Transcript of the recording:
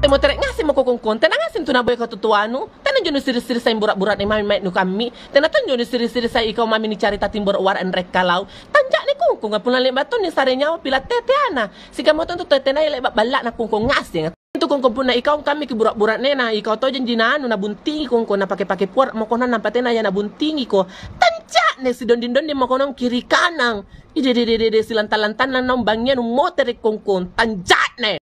Temu tere ngasih mo kokong kon tena ngasi tuna boy katu tuanu tena jono siri-siri saya burat-burat ni mami nu kami tena tena jono siri-siri saya ikau mami ni cari tatim bor war kalau tanjak ni kung kung ngapun lek batu ni sare nyawa pila tete ana sika mo tuh tete na lek balak nak kung ngasih ngasi itu kong kong kami ke burak-burak nena ikau tuh jen jinan anu na buntingi kong napa na pakai puar mau konan nampat tena ya na buntingi ko tanjak ne si dondin dondin mau konan kiri kanang ide ide ide silantan-lantan na nombangnya nu motere kong kong tanjak ne